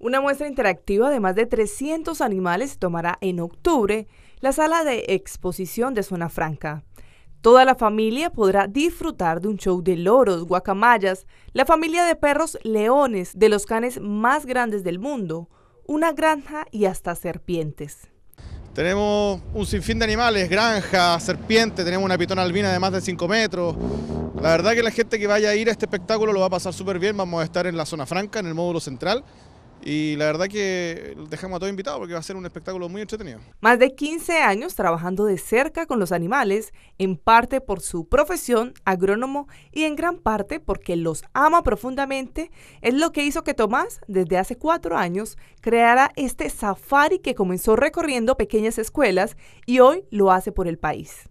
Una muestra interactiva de más de 300 animales tomará en octubre la sala de exposición de Zona Franca. Toda la familia podrá disfrutar de un show de loros, guacamayas, la familia de perros leones, de los canes más grandes del mundo, una granja y hasta serpientes. Tenemos un sinfín de animales, granja, serpiente, tenemos una pitona albina de más de 5 metros. La verdad que la gente que vaya a ir a este espectáculo lo va a pasar súper bien, vamos a estar en la zona franca, en el módulo central. Y la verdad que dejamos a todos invitados porque va a ser un espectáculo muy entretenido. Más de 15 años trabajando de cerca con los animales, en parte por su profesión agrónomo y en gran parte porque los ama profundamente, es lo que hizo que Tomás, desde hace cuatro años, creara este safari que comenzó recorriendo pequeñas escuelas y hoy lo hace por el país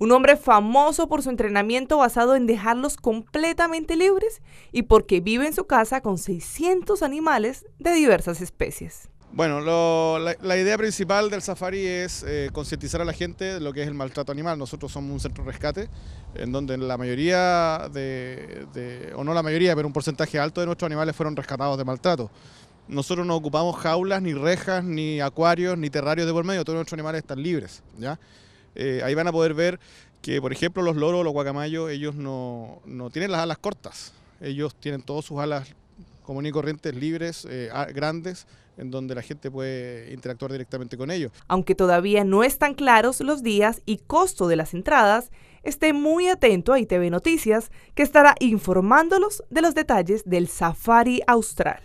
un hombre famoso por su entrenamiento basado en dejarlos completamente libres y porque vive en su casa con 600 animales de diversas especies. Bueno, la, idea principal del safari es eh, concientizar a la gente de lo que es el maltrato animal. Nosotros somos un centro de rescate en donde la mayoría, o no la mayoría, pero un porcentaje alto de nuestros animales fueron rescatados de maltrato. Nosotros no ocupamos jaulas, ni rejas, ni acuarios, ni terrarios de por medio. Todos nuestros animales están libres, ¿ya? Eh, ahí van a poder ver que, por ejemplo, los loros, los guacamayos, ellos no, tienen las alas cortas. Ellos tienen todas sus alas como y corrientes libres, eh, grandes, en donde la gente puede interactuar directamente con ellos. Aunque todavía no están claros los días y costo de las entradas, esté muy atento a ITV Noticias, que estará informándolos de los detalles del Safari Austral.